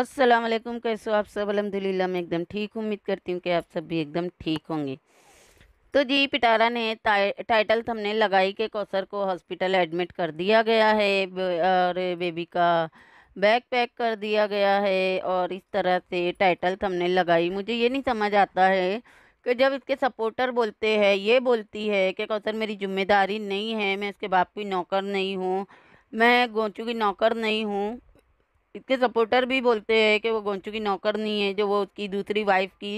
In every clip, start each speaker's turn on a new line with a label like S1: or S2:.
S1: अस्सलाम वालेकुम कैसे हो आप सब अलहमदिल्ला मैं एकदम ठीक उम्मीद करती हूँ कि आप सब भी एकदम ठीक होंगे तो जी पिटारा ने टाइटल थमने लगाई कि कौसर को हॉस्पिटल एडमिट कर दिया गया है और बेबी का बैग पैक कर दिया गया है और इस तरह से टाइटल थमने लगाई मुझे ये नहीं समझ आता है कि जब इसके सपोर्टर बोलते हैं ये बोलती है कि कौसर मेरी जिम्मेदारी नहीं है मैं इसके बाप की नौकर नहीं हूँ मैं गोचू की नौकर नहीं हूँ इसके सपोर्टर भी बोलते हैं कि वो गोंचू की नौकर नहीं है जो वो उसकी दूसरी वाइफ की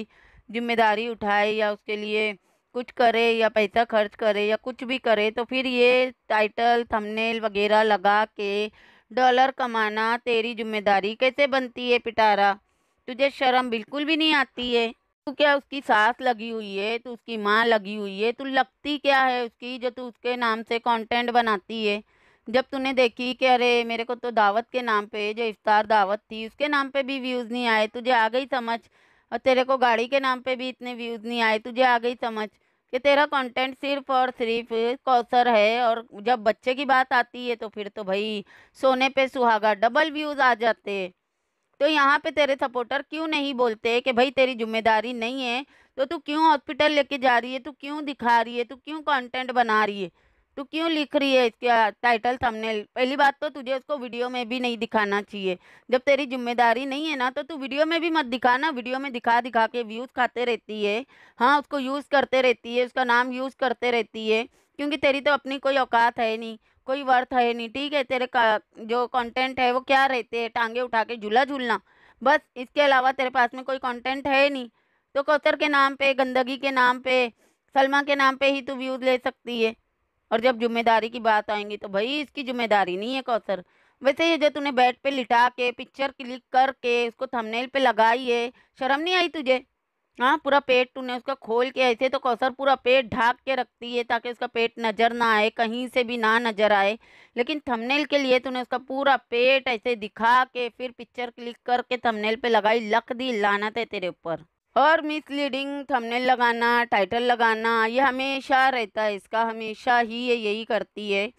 S1: जिम्मेदारी उठाए या उसके लिए कुछ करे या पैसा खर्च करे या कुछ भी करे तो फिर ये टाइटल थंबनेल वगैरह लगा के डॉलर कमाना तेरी जिम्मेदारी कैसे बनती है पिटारा तुझे शर्म बिल्कुल भी नहीं आती है तू क्या उसकी सास लगी हुई है तू उसकी माँ लगी हुई है तू लगती क्या है उसकी जो तू उसके नाम से कंटेंट बनाती है जब तूने देखी कि अरे मेरे को तो दावत के नाम पे जो इफ्तार दावत थी उसके नाम पे भी व्यूज़ नहीं आए तुझे आ गई समझ और तेरे को गाड़ी के नाम पे भी इतने व्यूज़ नहीं आए तुझे आ गई समझ कि तेरा कंटेंट सिर्फ और सिर्फ कौसर है और जब बच्चे की बात आती है तो फिर तो भाई सोने पे सुहागा डबल व्यूज़ आ जाते तो यहाँ पे तेरे सपोर्टर क्यों नहीं बोलते कि भाई तेरी जिम्मेदारी नहीं है तो तू क्यों हॉस्पिटल लेके जा रही है तू क्यों दिखा रही है तू क्यों कंटेंट बना रही है तू क्यों लिख रही है इसके टाइटल थंबनेल पहली बात तो तुझे उसको वीडियो में भी नहीं दिखाना चाहिए जब तेरी जिम्मेदारी नहीं है ना तो तू वीडियो में भी मत दिखाना वीडियो में दिखा दिखा के व्यूज़ खाते रहती है हाँ उसको यूज़ करते रहती है उसका नाम यूज़ करते रहती है क्योंकि तेरी तो अपनी कोई औकात है नहीं कोई वर्थ है नहीं ठीक है तेरे का जो कंटेंट है वो क्या रहते हैं टांगे उठा के झूला झूलना बस इसके अलावा तेरे पास में कोई कंटेंट है नहीं तो कौतर के नाम पे गंदगी के नाम पे सलमा के नाम पे ही तू व्यूज़ ले सकती है और जब जिम्मेदारी की बात आएंगी तो भाई इसकी जिम्मेदारी नहीं है कौसर वैसे ये जो तूने बेड पे लिटा के पिक्चर क्लिक करके उसको थंबनेल पे लगाई है शर्म नहीं आई तुझे हाँ पूरा पेट तूने उसका खोल के ऐसे तो कौसर पूरा पेट ढाक के रखती है ताकि उसका पेट नज़र ना आए कहीं से भी ना नज़र आए लेकिन थंबनेल के लिए तूने उसका पूरा पेट ऐसे दिखा के फिर पिक्चर क्लिक करके थंबनेल पे लगाई लख दी लानत है तेरे ऊपर और मिसलीडिंग थंबनेल लगाना टाइटल लगाना ये हमेशा रहता है इसका हमेशा ही ये यही करती है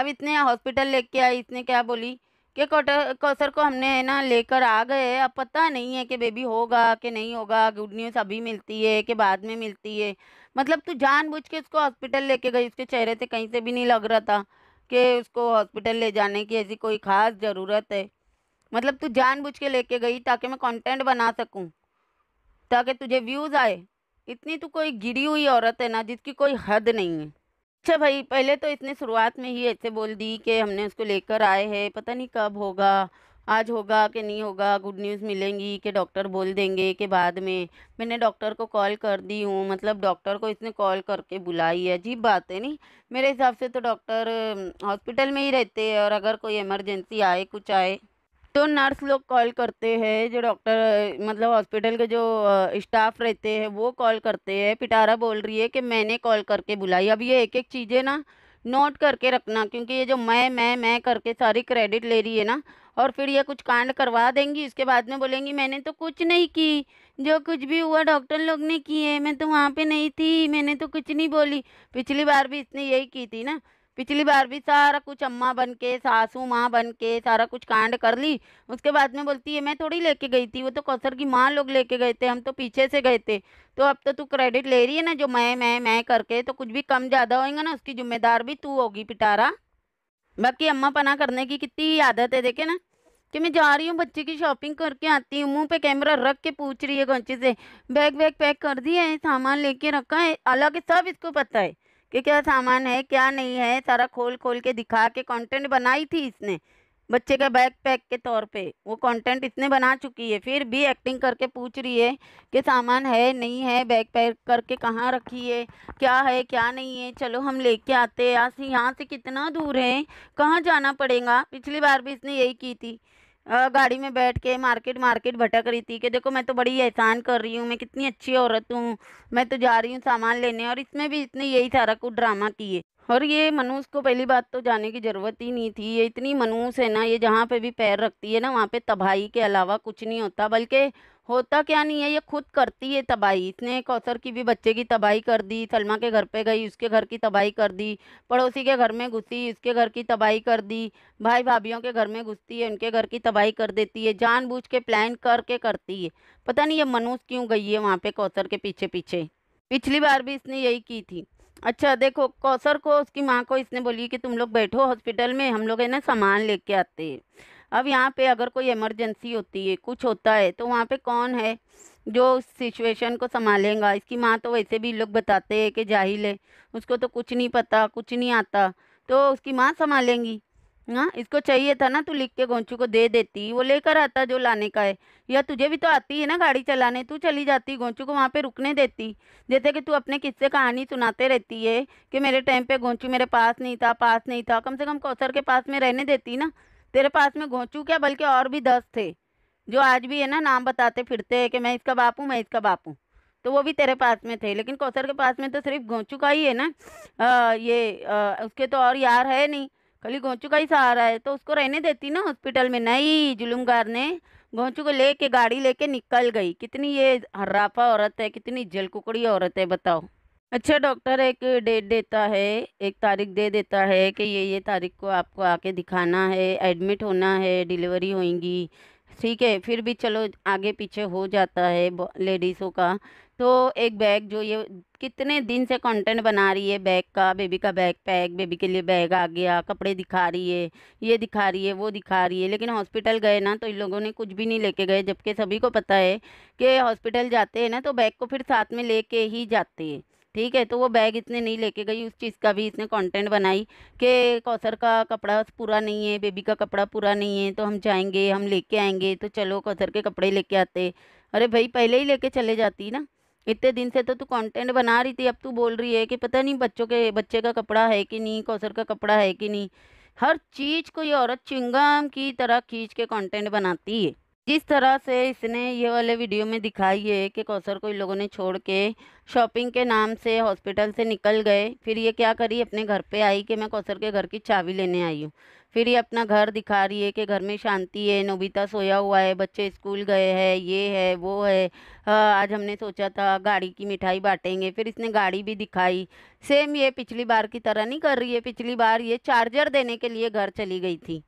S1: अब इतने हॉस्पिटल लेके आई इसने क्या बोली कि कौटर कौसर को हमने है ना लेकर आ गए अब पता नहीं है कि बेबी होगा कि नहीं होगा गुड न्यूज़ अभी मिलती है कि बाद में मिलती है मतलब तू जानबूझ के उसको हॉस्पिटल लेके गई उसके चेहरे से कहीं से भी नहीं लग रहा था कि उसको हॉस्पिटल ले जाने की ऐसी कोई ख़ास ज़रूरत है मतलब तू जानबूझ के लेके गई ताकि मैं कंटेंट बना सकूँ ताकि तुझे व्यूज़ आए इतनी तो कोई गिरी हुई औरत है ना जिसकी कोई हद नहीं है अच्छा भाई पहले तो इसने शुरुआत में ही ऐसे बोल दी कि हमने उसको लेकर आए हैं पता नहीं कब होगा आज होगा कि नहीं होगा गुड न्यूज़ मिलेंगी कि डॉक्टर बोल देंगे कि बाद में मैंने डॉक्टर को कॉल कर दी हूँ मतलब डॉक्टर को इसने कॉल करके बुलाई है अजीब बात है नहीं मेरे हिसाब से तो डॉक्टर हॉस्पिटल में ही रहते हैं और अगर कोई इमरजेंसी आए कुछ आए तो नर्स लोग कॉल करते हैं जो डॉक्टर मतलब हॉस्पिटल के जो स्टाफ रहते हैं वो कॉल करते हैं पिटारा बोल रही है कि मैंने कॉल करके बुलाई अब ये एक एक चीज़ें ना नोट करके रखना क्योंकि ये जो मैं मैं मैं करके सारी क्रेडिट ले रही है ना और फिर ये कुछ कांड करवा देंगी इसके बाद में बोलेंगी मैंने तो कुछ नहीं की जो कुछ भी हुआ डॉक्टर लोग ने किए मैं तो वहाँ पे नहीं थी मैंने तो कुछ नहीं बोली पिछली बार भी इसने यही की थी ना पिछली बार भी सारा कुछ अम्मा बन के सासू माँ बन के सारा कुछ कांड कर ली उसके बाद में बोलती है मैं थोड़ी लेके गई थी वो तो कौसर की माँ लोग लेके गए थे हम तो पीछे से गए थे तो अब तो तू क्रेडिट ले रही है ना जो मैं मैं मैं करके तो कुछ भी कम ज़्यादा होएगा ना उसकी जिम्मेदार भी तू होगी पिटारा बाकी अम्मा पना करने की कितनी आदत है देखे ना कि मैं जा रही हूँ बच्चे की शॉपिंग करके आती हूँ मुंह पे कैमरा रख के पूछ रही है कौन से बैग वैग पैक कर दिया है सामान लेके रखा है हालांकि सब इसको पता है कि क्या सामान है क्या नहीं है सारा खोल खोल के दिखा के कंटेंट बनाई थी इसने बच्चे का बैग पैक के तौर पे वो कंटेंट इसने बना चुकी है फिर भी एक्टिंग करके पूछ रही है कि सामान है नहीं है बैग पैक करके कहाँ रखी है क्या है क्या नहीं है चलो हम लेके आते हैं यहाँ से यहाँ से कितना दूर है कहाँ जाना पड़ेगा पिछली बार भी इसने यही की थी गाड़ी में बैठ के मार्केट मार्केट भटक रही थी कि देखो मैं तो बड़ी एहसान कर रही हूँ मैं कितनी अच्छी औरत हूँ मैं तो जा रही हूँ सामान लेने और इसमें भी इतने यही सारा कुछ ड्रामा किए और ये मनूस को पहली बात तो जाने की ज़रूरत ही नहीं थी ये इतनी मनूस है ना ये जहाँ पे भी पैर रखती है ना वहाँ पे तबाही के अलावा कुछ नहीं होता बल्कि होता क्या नहीं है ये खुद करती है तबाही इसने कौसर की भी बच्चे की तबाही कर दी सलमा के घर पे गई उसके घर की तबाही कर दी पड़ोसी के घर में घुसी उसके घर की तबाही कर दी भाई भाभीियों के घर में घुसती है उनके घर की तबाही कर देती है जानबूझ के प्लान करके करती है पता नहीं ये मनुष्य क्यों गई है वहाँ पे कौसर के पीछे पीछे पिछली बार भी इसने यही की थी अच्छा देखो कौसर को उसकी माँ को इसने बोली कि तुम लोग बैठो हॉस्पिटल में हम लोग है ना सामान लेके आते हैं अब यहाँ पे अगर कोई इमरजेंसी होती है कुछ होता है तो वहाँ पे कौन है जो उस सिचुएशन को संभालेगा इसकी माँ तो वैसे भी लोग बताते हैं कि जाहिल है उसको तो कुछ नहीं पता कुछ नहीं आता तो उसकी माँ संभालेंगी हाँ इसको चाहिए था ना तू लिख के गोंचू को दे देती वो लेकर आता जो लाने का है या तुझे भी तो आती है ना गाड़ी चलाने तू चली जाती गोंचू को वहाँ पे रुकने देती जैसे कि तू अपने किस्से कहानी सुनाते रहती है कि मेरे टाइम पे गोंचू मेरे पास नहीं था पास नहीं था कम से कम कौसर के पास में रहने देती ना तेरे पास में घोंचू क्या बल्कि और भी दस थे जो आज भी है ना नाम बताते फिरते हैं कि मैं इसका बाप हूँ मैं इसका बाप हूँ तो वो भी तेरे पास में थे लेकिन कौसर के पास में तो सिर्फ घोंचू का ही है ना आ, ये आ, उसके तो और यार है नहीं खाली घोंचू का ही सहारा है तो उसको रहने देती ना हॉस्पिटल में नहीं जुलूमगार ने घोंचू को लेके गाड़ी लेके निकल गई कितनी ये हर्राफा औरत है कितनी जलकुकड़ी औरत है बताओ अच्छा डॉक्टर एक डेट देता है एक तारीख दे देता है कि ये ये तारीख को आपको आके दिखाना है एडमिट होना है डिलीवरी होएंगी ठीक है फिर भी चलो आगे पीछे हो जाता है लेडीज़ों का तो एक बैग जो ये कितने दिन से कंटेंट बना रही है बैग का बेबी का बैग पैक बेबी के लिए बैग आ गया कपड़े दिखा रही है ये दिखा रही है वो दिखा रही है लेकिन हॉस्पिटल गए ना तो इन लोगों ने कुछ भी नहीं लेके गए जबकि सभी को पता है कि हॉस्पिटल जाते हैं ना तो बैग को फिर साथ में लेके ही जाते हैं ठीक है तो वो बैग इसने नहीं लेके गई उस चीज़ का भी इसने कंटेंट बनाई कि कौसर का कपड़ा पूरा नहीं है बेबी का कपड़ा पूरा नहीं है तो हम जाएंगे हम लेके आएंगे तो चलो कौसर के कपड़े लेके आते अरे भाई पहले ही लेके चले जाती ना इतने दिन से तो तू कंटेंट बना रही थी अब तू बोल रही है कि पता नहीं बच्चों के बच्चे का कपड़ा है कि नहीं कौसर का कपड़ा है कि नहीं हर चीज़ को ये औरत चिंगम की तरह खींच के कॉन्टेंट बनाती है जिस तरह से इसने ये वाले वीडियो में दिखाई है कि कौसर को इन लोगों ने छोड़ के शॉपिंग के नाम से हॉस्पिटल से निकल गए फिर ये क्या करी अपने घर पे आई कि मैं कौसर के घर की चाबी लेने आई हूँ फिर ये अपना घर दिखा रही है कि घर में शांति है नोबिता सोया हुआ है बच्चे स्कूल गए हैं ये है वो है हाँ, आज हमने सोचा था गाड़ी की मिठाई बांटेंगे फिर इसने गाड़ी भी दिखाई सेम ये पिछली बार की तरह नहीं कर रही है पिछली बार ये चार्जर देने के लिए घर चली गई थी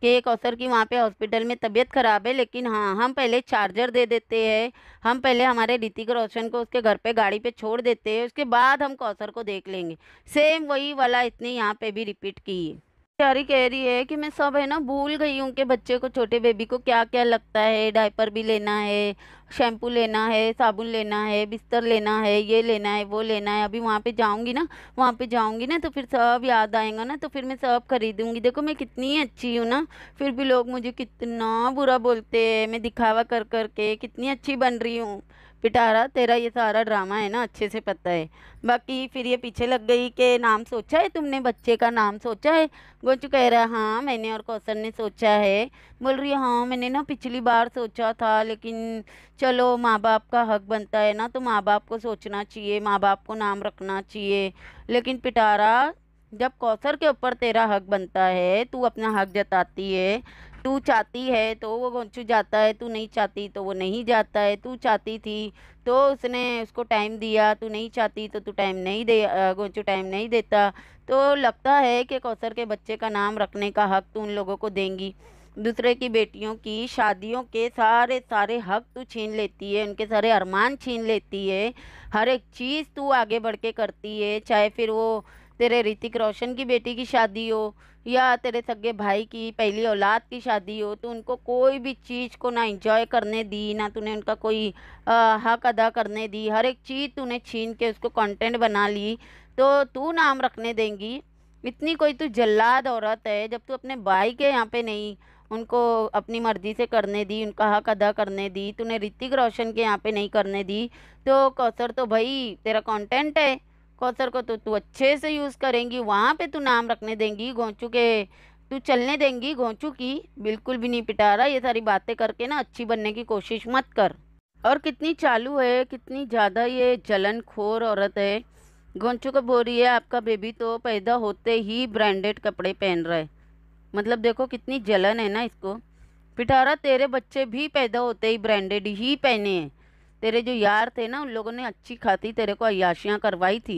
S1: कि एक अवसर की वहाँ पे हॉस्पिटल में तबीयत ख़राब है लेकिन हाँ हम पहले चार्जर दे देते हैं हम पहले हमारे ऋतिक रोशन को उसके घर पे गाड़ी पे छोड़ देते हैं उसके बाद हम कौसर को देख लेंगे सेम वही वाला इतने यहाँ पे भी रिपीट की है प्यारी कह रही है कि मैं सब है ना भूल गई हूँ कि बच्चे को छोटे बेबी को क्या क्या लगता है डायपर भी लेना है शैम्पू लेना है साबुन लेना है बिस्तर लेना है ये लेना है वो लेना है अभी वहाँ पे जाऊँगी ना वहाँ पे जाऊँगी ना तो फिर सब याद आएगा ना तो फिर मैं सब खरीदूँगी देखो मैं कितनी अच्छी हूँ ना फिर भी लोग मुझे कितना बुरा बोलते हैं मैं दिखावा कर कर के कितनी अच्छी बन रही हूँ पिटारा तेरा ये सारा ड्रामा है ना अच्छे से पता है बाकी फिर ये पीछे लग गई कि नाम सोचा है तुमने बच्चे का नाम सोचा है गोचू कह रहा है हाँ मैंने और कौशल ने सोचा है बोल रही है हाँ मैंने ना पिछली बार सोचा था लेकिन चलो माँ बाप का हक बनता है ना तो माँ बाप को सोचना चाहिए माँ बाप को नाम रखना चाहिए लेकिन पिटारा जब कौसर के ऊपर तेरा हक बनता है तू अपना हक जताती है तू चाहती है तो वो गोंचू जाता है तू नहीं चाहती तो वो नहीं जाता है तू चाहती थी तो उसने उसको टाइम दिया तू नहीं चाहती तो तू टाइम नहीं दे गोंचू टाइम नहीं देता तो लगता है कि कौसर के बच्चे का नाम रखने का हक तू उन लोगों को देंगी दूसरे की बेटियों की शादियों के सारे सारे हक तू छीन लेती है उनके सारे अरमान छीन लेती है हर एक चीज़ तू आगे बढ़ के करती है चाहे फिर वो तेरे ऋतिक रोशन की बेटी की शादी हो या तेरे सगे भाई की पहली औलाद की शादी हो तो उनको कोई भी चीज़ को ना इंजॉय करने दी ना तूने उनका कोई हक अदा करने दी हर एक चीज़ तूने छीन के उसको कंटेंट बना ली तो तू नाम रखने देंगी इतनी कोई तू तो जल्लाद औरत है जब तू अपने भाई के यहाँ पे नहीं उनको अपनी मर्ज़ी से करने दी उनका हक अदा करने दी तूने ऋतिक रोशन के यहाँ पर नहीं करने दी तो कौसर तो भाई तेरा कॉन्टेंट है कौसर को तो तू अच्छे से यूज़ करेंगी वहाँ पे तू नाम रखने देंगी घोंचू के तू चलने देंगी घोंचू की बिल्कुल भी नहीं पिटारा ये सारी बातें करके ना अच्छी बनने की कोशिश मत कर और कितनी चालू है कितनी ज़्यादा ये जलन खोर औरत है घोंचू को बोल रही है आपका बेबी तो पैदा होते ही ब्रांडेड कपड़े पहन रहा है मतलब देखो कितनी जलन है ना इसको पिटारा तेरे बच्चे भी पैदा होते ही ब्रांडेड ही पहने हैं तेरे जो यार थे ना उन लोगों ने अच्छी खाती तेरे को अयाशियाँ करवाई थी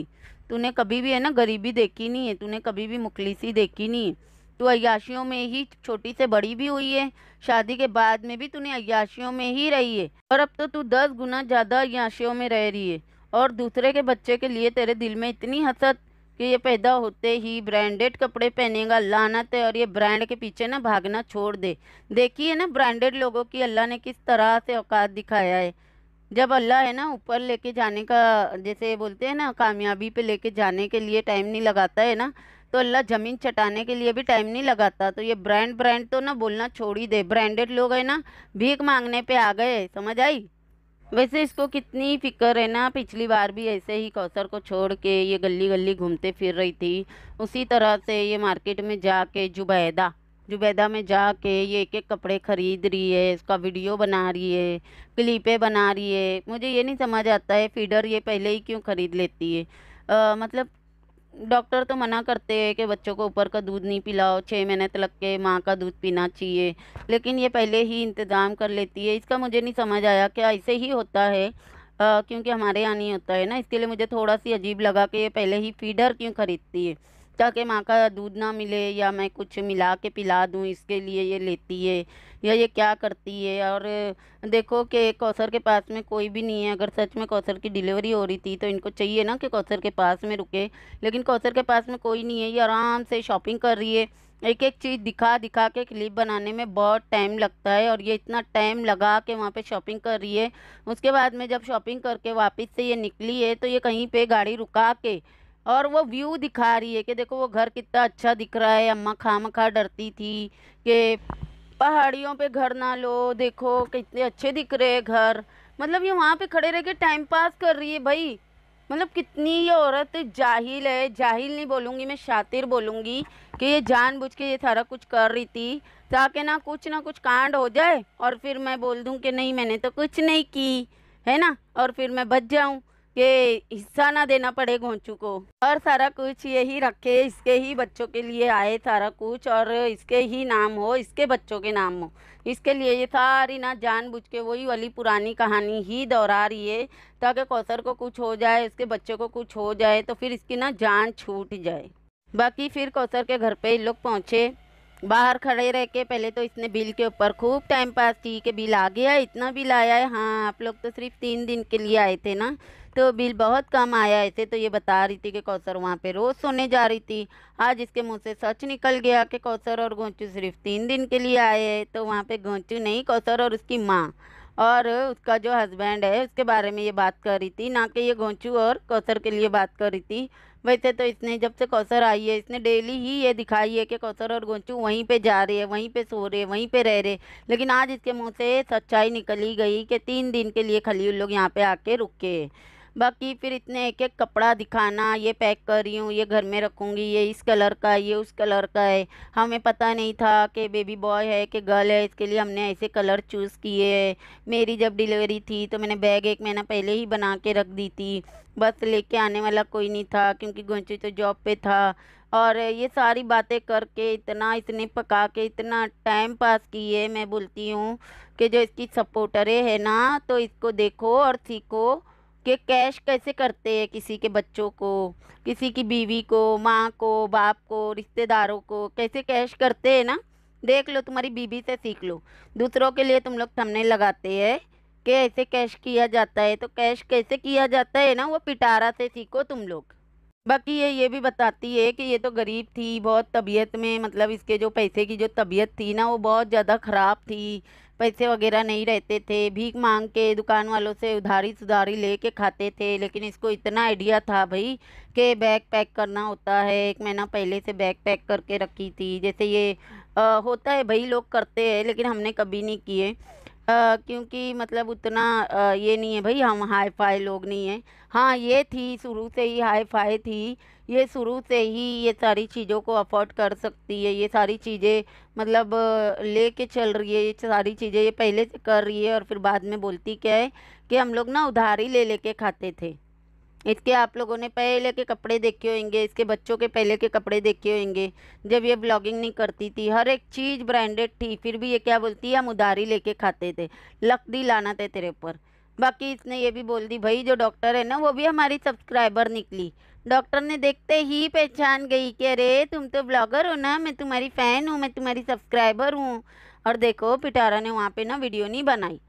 S1: तूने कभी भी है ना गरीबी देखी नहीं है तूने कभी भी मुखलिसी देखी नहीं है तू अयाशियों में ही छोटी से बड़ी भी हुई है शादी के बाद में भी तूने अयाशियों में ही रही है और अब तो तू दस गुना ज़्यादा अयाशियों में रह रही है और दूसरे के बच्चे के लिए तेरे दिल में इतनी हसत कि ये पैदा होते ही ब्रांडेड कपड़े पहनेगा लानत है और ये ब्रांड के पीछे ना भागना छोड़ दे देखिए ना ब्रांडेड लोगों की अल्लाह ने किस तरह से औकात दिखाया है जब अल्लाह है ना ऊपर लेके जाने का जैसे बोलते हैं ना कामयाबी पे लेके जाने के लिए टाइम नहीं लगाता है ना तो अल्लाह ज़मीन चटाने के लिए भी टाइम नहीं लगाता तो ये ब्रांड ब्रांड तो ना बोलना छोड़ ही दे ब्रांडेड लोग है ना भीख मांगने पे आ गए समझ आई वैसे इसको कितनी फ़िक्र है ना पिछली बार भी ऐसे ही कौसर को छोड़ के ये गली गली घूमते फिर रही थी उसी तरह से ये मार्केट में जाके जुबैदा जुबैदा में जा के ये एक एक कपड़े ख़रीद रही है इसका वीडियो बना रही है क्लिपें बना रही है मुझे ये नहीं समझ आता है फीडर ये पहले ही क्यों ख़रीद लेती है आ, मतलब डॉक्टर तो मना करते हैं कि बच्चों को ऊपर का दूध नहीं पिलाओ छः महीने तक के माँ का दूध पीना चाहिए लेकिन ये पहले ही इंतज़ाम कर लेती है इसका मुझे नहीं समझ आया क्या ऐसे ही होता है क्योंकि हमारे यहाँ नहीं होता है ना इसके लिए मुझे थोड़ा सी अजीब लगा कि ये पहले ही फीडर क्यों ख़रीदती है ताकि माँ का दूध ना मिले या मैं कुछ मिला के पिला दूँ इसके लिए ये लेती है या ये क्या करती है और देखो कि कौसर के पास में कोई भी नहीं है अगर सच में कौसर की डिलीवरी हो रही थी तो इनको चाहिए ना कि कौसर के पास में रुके लेकिन कौसर के पास में कोई नहीं है ये आराम से शॉपिंग कर रही है एक एक चीज़ दिखा दिखा के क्लिप बनाने में बहुत टाइम लगता है और ये इतना टाइम लगा के वहाँ पे शॉपिंग कर रही है उसके बाद में जब शॉपिंग करके वापस से ये निकली है तो ये कहीं पे गाड़ी रुका के और वो व्यू दिखा रही है कि देखो वो घर कितना अच्छा दिख रहा है अम्मा खाम खा डरती थी कि पहाड़ियों पे घर ना लो देखो कितने अच्छे दिख रहे हैं घर मतलब ये वहाँ पे खड़े रह के टाइम पास कर रही है भाई मतलब कितनी ये औरत जाहिल है जाहिल नहीं बोलूँगी मैं शातिर बोलूँगी कि ये जानबूझ के ये सारा कुछ कर रही थी ताकि ना कुछ ना कुछ कांड हो जाए और फिर मैं बोल दूँ कि नहीं मैंने तो कुछ नहीं की है ना और फिर मैं बच जाऊँ के हिस्सा ना देना पड़े घोंचू को और सारा कुछ यही रखे इसके ही बच्चों के लिए आए सारा कुछ और इसके ही नाम हो इसके बच्चों के नाम हो इसके लिए ये सारी ना जानबूझ के वही वाली पुरानी कहानी ही दोहरा रही है ताकि कौसर को कुछ हो जाए इसके बच्चों को कुछ हो जाए तो फिर इसकी ना जान छूट जाए बाकी फिर कौसर के घर पर लोग पहुँचे बाहर खड़े रह के पहले तो इसने बिल के ऊपर खूब टाइम पास की कि बिल आ गया इतना बिल आया है हाँ आप लोग तो सिर्फ तीन दिन के लिए आए थे ना तो बिल बहुत कम आया ऐसे तो ये बता रही थी कि कौसर वहाँ पे रोज़ सोने जा रही थी आज इसके मुंह से सच निकल गया कि कौसर और गोंचू सिर्फ तीन दिन के लिए आए हैं तो वहाँ पे गोंचू नहीं कौसर और उसकी माँ और उसका जो हस्बैंड है उसके बारे में ये बात कर रही थी ना कि ये गोंचू और कौसर के लिए बात कर रही थी वैसे तो इसने जब से कौसर आई है इसने डेली ही ये दिखाई है कि कौसर और गोंचू वहीं पे जा रहे हैं वहीं पे सो रहे हैं वहीं पे रह रहे लेकिन आज इसके मुंह से सच्चाई निकली गई कि तीन दिन के लिए उन लोग यहाँ पे आके रुके बाकी फिर इतने एक एक कपड़ा दिखाना ये पैक कर रही हूँ ये घर में रखूँगी ये इस कलर का ये उस कलर का है हमें पता नहीं था कि बेबी बॉय है कि गर्ल है इसके लिए हमने ऐसे कलर चूज़ किए है मेरी जब डिलीवरी थी तो मैंने बैग एक महीना पहले ही बना के रख दी थी बस लेके आने वाला कोई नहीं था क्योंकि गुंची तो जॉब पे था और ये सारी बातें करके इतना इतने पका के इतना टाइम पास किए मैं बोलती हूँ कि जो इसकी सपोर्टरें है ना तो इसको देखो और सीखो कि कैश कैसे करते हैं किसी के बच्चों को किसी की बीवी को माँ को बाप को रिश्तेदारों को कैसे कैश करते हैं ना देख लो तुम्हारी बीवी से सीख लो दूसरों के लिए तुम लोग थमने लगाते हैं कि ऐसे कैश किया जाता है तो कैश कैसे किया जाता है ना वो पिटारा से सीखो तुम लोग बाकी ये ये भी बताती है कि ये तो गरीब थी बहुत तबीयत में मतलब इसके जो पैसे की जो तबीयत थी ना वो बहुत ज़्यादा ख़राब थी पैसे वगैरह नहीं रहते थे भीख मांग के दुकान वालों से उधारी सुधारी ले के खाते थे लेकिन इसको इतना आइडिया था भाई कि बैग पैक करना होता है एक महीना पहले से बैग पैक करके रखी थी जैसे ये आ, होता है भाई लोग करते हैं लेकिन हमने कभी नहीं किए क्योंकि मतलब उतना आ, ये नहीं है भाई हम हाई फाई लोग नहीं हैं हाँ ये थी शुरू से ही हाई फाई थी ये शुरू से ही ये सारी चीज़ों को अफोर्ड कर सकती है ये सारी चीज़ें मतलब ले के चल रही है ये सारी चीज़ें ये पहले से कर रही है और फिर बाद में बोलती क्या है कि हम लोग ना उधारी ले लेके खाते थे इसके आप लोगों ने पहले के कपड़े देखे होंगे इसके बच्चों के पहले के कपड़े देखे होंगे जब ये ब्लॉगिंग नहीं करती थी हर एक चीज़ ब्रांडेड थी फिर भी ये क्या बोलती है हम उधारी लेके खाते थे लकड़ी लाना थे तेरे ऊपर बाकी इसने ये भी बोल दी भाई जो डॉक्टर है ना वो भी हमारी सब्सक्राइबर निकली डॉक्टर ने देखते ही पहचान गई कि अरे तुम तो ब्लॉगर हो ना मैं तुम्हारी फ़ैन हूँ मैं तुम्हारी सब्सक्राइबर हूँ और देखो पिटारा ने वहाँ पे ना वीडियो नहीं बनाई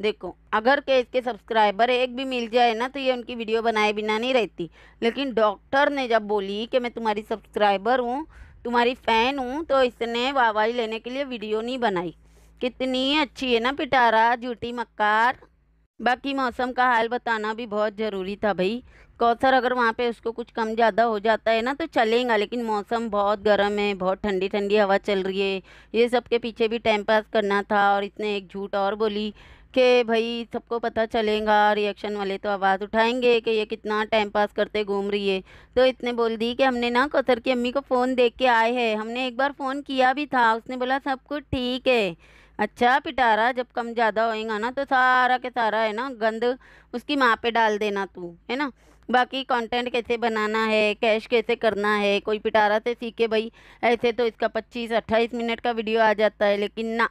S1: देखो अगर के इसके सब्सक्राइबर एक भी मिल जाए ना तो ये उनकी वीडियो बनाए बिना नहीं रहती लेकिन डॉक्टर ने जब बोली कि मैं तुम्हारी सब्सक्राइबर हूँ तुम्हारी फ़ैन हूँ तो इसने वाहवाही लेने के लिए वीडियो नहीं बनाई कितनी अच्छी है ना पिटारा झूठी मक्कार बाकी मौसम का हाल बताना भी बहुत ज़रूरी था भाई कौसर अगर वहाँ पे उसको कुछ कम ज़्यादा हो जाता है ना तो चलेगा लेकिन मौसम बहुत गर्म है बहुत ठंडी ठंडी हवा चल रही है ये सब के पीछे भी टाइम पास करना था और इसने एक झूठ और बोली कि भाई सबको पता चलेगा रिएक्शन वाले तो आवाज़ उठाएंगे कि ये कितना टाइम पास करते घूम रही है तो इतने बोल दी कि हमने ना कौसर की अम्मी को फ़ोन देख के आए हैं हमने एक बार फ़ोन किया भी था उसने बोला सब कुछ ठीक है अच्छा पिटारा जब कम ज़्यादा होएगा ना तो सारा के सारा है ना गंद उसकी माँ पे डाल देना तू है ना बाकी कंटेंट कैसे बनाना है कैश कैसे करना है कोई पिटारा से सीखे भाई ऐसे तो इसका 25-28 मिनट का वीडियो आ जाता है लेकिन ना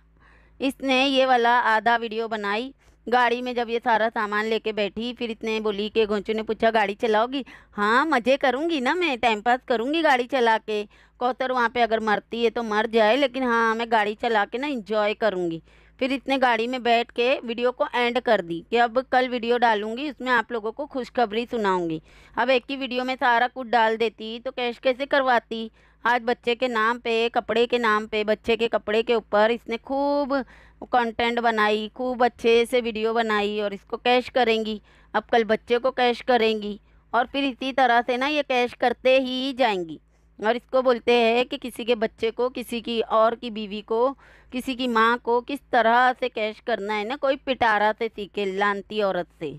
S1: इसने ये वाला आधा वीडियो बनाई गाड़ी में जब ये सारा सामान लेके बैठी फिर इतने बोली कि घोंचू ने पूछा गाड़ी चलाओगी हाँ मज़े करूँगी ना मैं टाइम पास करूँगी गाड़ी चला के कौतर वहाँ पे अगर मरती है तो मर जाए लेकिन हाँ मैं गाड़ी चला के ना इंजॉय करूँगी फिर इतने गाड़ी में बैठ के वीडियो को एंड कर दी कि अब कल वीडियो डालूंगी इसमें आप लोगों को खुशखबरी सुनाऊंगी अब एक ही वीडियो में सारा कुछ डाल देती तो कैश कैसे करवाती आज बच्चे के नाम पे कपड़े के नाम पे बच्चे के कपड़े के ऊपर इसने खूब कंटेंट बनाई खूब अच्छे से वीडियो बनाई और इसको कैश करेंगी अब कल बच्चे को कैश करेंगी और फिर इसी तरह से ना ये कैश करते ही जाएंगी और इसको बोलते हैं कि किसी के बच्चे को किसी की और की बीवी को किसी की माँ को किस तरह से कैश करना है ना कोई पिटारा से सीखे लानती औरत से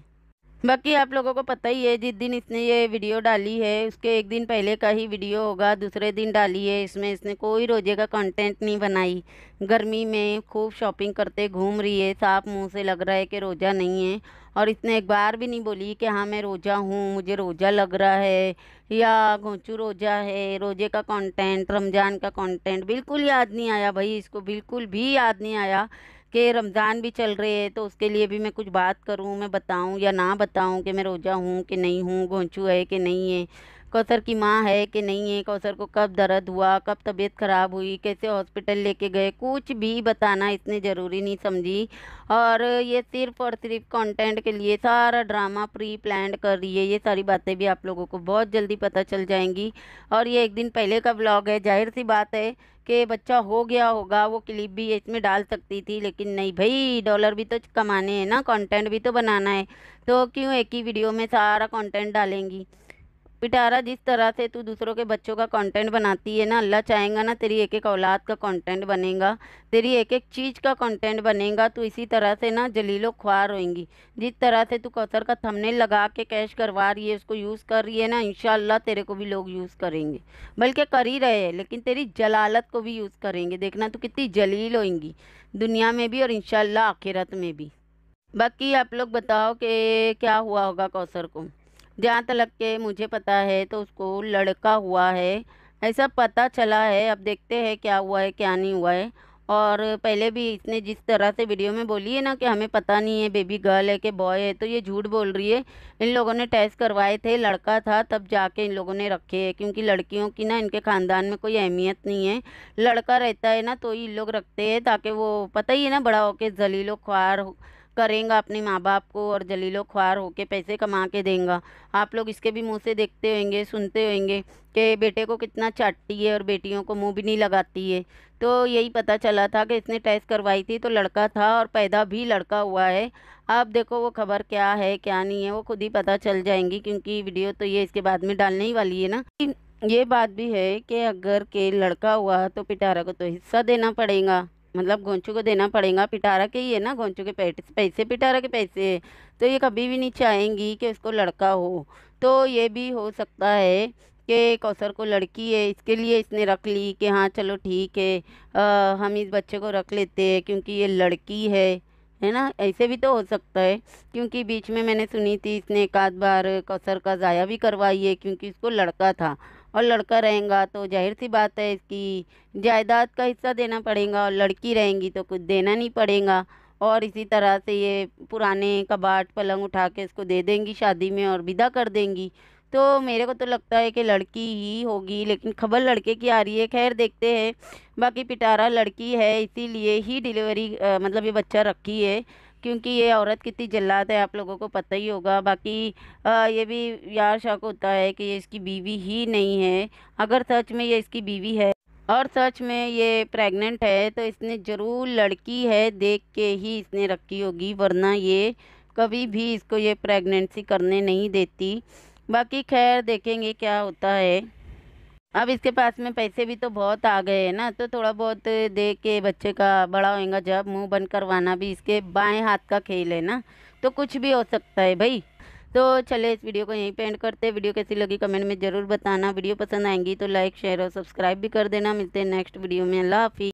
S1: बाकी आप लोगों को पता ही है जिस दिन इसने ये वीडियो डाली है उसके एक दिन पहले का ही वीडियो होगा दूसरे दिन डाली है इसमें इसने कोई रोजे का कंटेंट नहीं बनाई गर्मी में खूब शॉपिंग करते घूम रही है साफ मुंह से लग रहा है कि रोज़ा नहीं है और इसने एक बार भी नहीं बोली कि हाँ मैं रोज़ा हूँ मुझे रोज़ा लग रहा है या घोंचू रोज़ा है रोज़े का कंटेंट रमज़ान का कंटेंट बिल्कुल याद नहीं आया भाई इसको बिल्कुल भी याद नहीं आया कि रमज़ान भी चल रहे हैं तो उसके लिए भी मैं कुछ बात करूँ मैं बताऊँ या ना बताऊँ कि मैं रोज़ा हूँ कि नहीं हूँ घोंचू है कि नहीं है कौसर की माँ है कि नहीं है कौसर को कब दर्द हुआ कब तबीयत ख़राब हुई कैसे हॉस्पिटल लेके गए कुछ भी बताना इसने ज़रूरी नहीं समझी और ये सिर्फ और सिर्फ कंटेंट के लिए सारा ड्रामा प्री प्लान कर रही है ये सारी बातें भी आप लोगों को बहुत जल्दी पता चल जाएंगी और ये एक दिन पहले का ब्लॉग है जाहिर सी बात है कि बच्चा हो गया होगा वो क्लिप भी इसमें डाल सकती थी लेकिन नहीं भाई डॉलर भी तो कमाने हैं ना कंटेंट भी तो बनाना है तो क्यों एक ही वीडियो में सारा कंटेंट डालेंगी पिटारा जिस तरह से तू दूसरों के बच्चों का कंटेंट बनाती है ना अल्लाह चाहेगा ना तेरी एक एक औलाद का कंटेंट बनेगा तेरी एक एक चीज़ का कंटेंट बनेगा तो इसी तरह से ना जलीलो ख्वार होएंगी जिस तरह से तू कौसर का थमने लगा के कैश करवा रही है उसको यूज़ कर रही है ना इन तेरे को भी लोग यूज़ करेंगे बल्कि कर ही रहे हैं लेकिन तेरी जलालत को भी यूज़ करेंगे देखना तो कितनी जलील होएंगी दुनिया में भी और इन आखिरत में भी बाकी आप लोग बताओ कि क्या हुआ होगा कौसर को जहाँ तक के मुझे पता है तो उसको लड़का हुआ है ऐसा पता चला है अब देखते हैं क्या हुआ है क्या नहीं हुआ है और पहले भी इसने जिस तरह से वीडियो में बोली है ना कि हमें पता नहीं है बेबी गर्ल है कि बॉय है तो ये झूठ बोल रही है इन लोगों ने टेस्ट करवाए थे लड़का था तब जाके इन लोगों ने रखे है क्योंकि लड़कियों की ना इनके ख़ानदान में कोई अहमियत नहीं है लड़का रहता है ना तो ये लोग रखते हैं ताकि वो पता ही है ना बड़ा होकर जलीलो ख्वार हो करेगा अपने माँ बाप को और जलीलो ख्वार होके पैसे कमा के देगा आप लोग इसके भी मुँह से देखते होंगे सुनते होंगे कि बेटे को कितना चाटती है और बेटियों को मुंह भी नहीं लगाती है तो यही पता चला था कि इसने टेस्ट करवाई थी तो लड़का था और पैदा भी लड़का हुआ है आप देखो वो खबर क्या है क्या नहीं है वो खुद ही पता चल जाएंगी क्योंकि वीडियो तो ये इसके बाद में डालने ही वाली है ना ये बात भी है कि अगर के लड़का हुआ तो पिटारा को तो हिस्सा देना पड़ेगा मतलब गोंचू को देना पड़ेगा पिटारा के ही है ना गोंचू के पेट पैसे पिटारा के पैसे तो ये कभी भी नहीं चाहेंगी कि उसको लड़का हो तो ये भी हो सकता है कि कौसर को लड़की है इसके लिए इसने रख ली कि हाँ चलो ठीक है आ, हम इस बच्चे को रख लेते हैं क्योंकि ये लड़की है है ना ऐसे भी तो हो सकता है क्योंकि बीच में मैंने सुनी थी इसने एक आध बार कौसर का ज़ाया भी करवाई है क्योंकि इसको लड़का था और लड़का रहेगा तो जाहिर सी बात है इसकी जायदाद का हिस्सा देना पड़ेगा और लड़की रहेंगी तो कुछ देना नहीं पड़ेगा और इसी तरह से ये पुराने कबाट पलंग उठा के इसको दे देंगी शादी में और विदा कर देंगी तो मेरे को तो लगता है कि लड़की ही होगी लेकिन खबर लड़के की आ रही है खैर देखते हैं बाकी पिटारा लड़की है इसीलिए ही डिलीवरी मतलब ये बच्चा रखी है क्योंकि ये औरत कितनी जल्लाद है आप लोगों को पता ही होगा बाकी आ, ये भी यार शक होता है कि ये इसकी बीवी ही नहीं है अगर सच में ये इसकी बीवी है और सच में ये प्रेग्नेंट है तो इसने ज़रूर लड़की है देख के ही इसने रखी होगी वरना ये कभी भी इसको ये प्रेगनेंसी करने नहीं देती बाकी खैर देखेंगे क्या होता है अब इसके पास में पैसे भी तो बहुत आ गए हैं ना तो थोड़ा बहुत दे के बच्चे का बड़ा होएगा जब मुंह बंद करवाना भी इसके बाएं हाथ का खेल है ना तो कुछ भी हो सकता है भाई तो चले इस वीडियो को यहीं पे एंड करते हैं वीडियो कैसी लगी कमेंट में ज़रूर बताना वीडियो पसंद आएंगी तो लाइक शेयर और सब्सक्राइब भी कर देना मिलते हैं नेक्स्ट वीडियो में अल्लाह हाफी